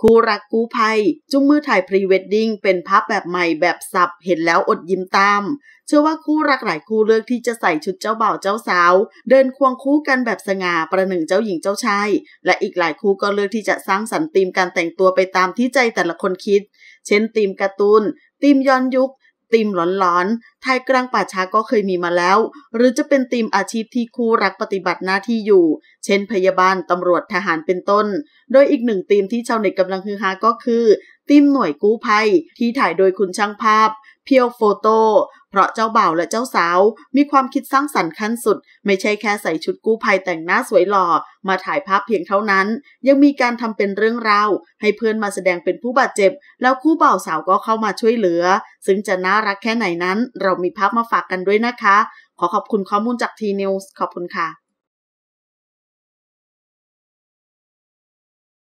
คู่รักกู้ภัยจุ้มมือถ่ายพรีเวดดิ้งเป็นภาพแบบใหม่แบบสับเห็นแล้วอดยิ้มตาม เชื่อว่าคู่รักหลายคู่เลือกที่จะใส่ชุดเจ้าบ่าวเจ้าสาวเดินควงคู่กันแบบสง่าประหนึ่งเจ้าหญิงเจ้าชายและอีกหลายคู่ก็เลือกที่จะสร้างสรรค์ธีมการแต่งตัวไปตามที่ใจแต่ละคนคิด เช่นธีมการ์ตูนธีมย้อนยุคตีมร้อนๆทายกลางป่าช้าก็เคยมีมาแล้ว หรือจะเป็นตีมอาชีพที่คู่รักปฏิบัติหน้าที่อยู่ เช่นพยาบาล ตำรวจ ทหารเป็นต้น โดยอีกหนึ่งตีมที่ชาวเน็ตกำลังฮือฮาก็คือตีมหน่วยกู้ภัยที่ถ่ายโดยคุณช่างภาพ เพียวโฟโต้เพราะเจ้าบ่าวและเจ้าสาว มีความคิดสร้างสรรค์ขั้นสุด ไม่ใช่แค่ใส่ชุดกู้ภัยแต่งหน้าสวยหล่อ มาถ่ายภาพเพียงเท่านั้น ยังมีการทำเป็นเรื่องราว ให้เพื่อนมาแสดงเป็นผู้บาดเจ็บ แล้วคู่บ่าวสาวก็เข้ามาช่วยเหลือ ซึ่งจะน่ารักแค่ไหนนั้น เรามีภาพมาฝากกันด้วยนะคะ ขอขอบคุณข้อมูลจากทีนิวส์ขอบคุณค่ะ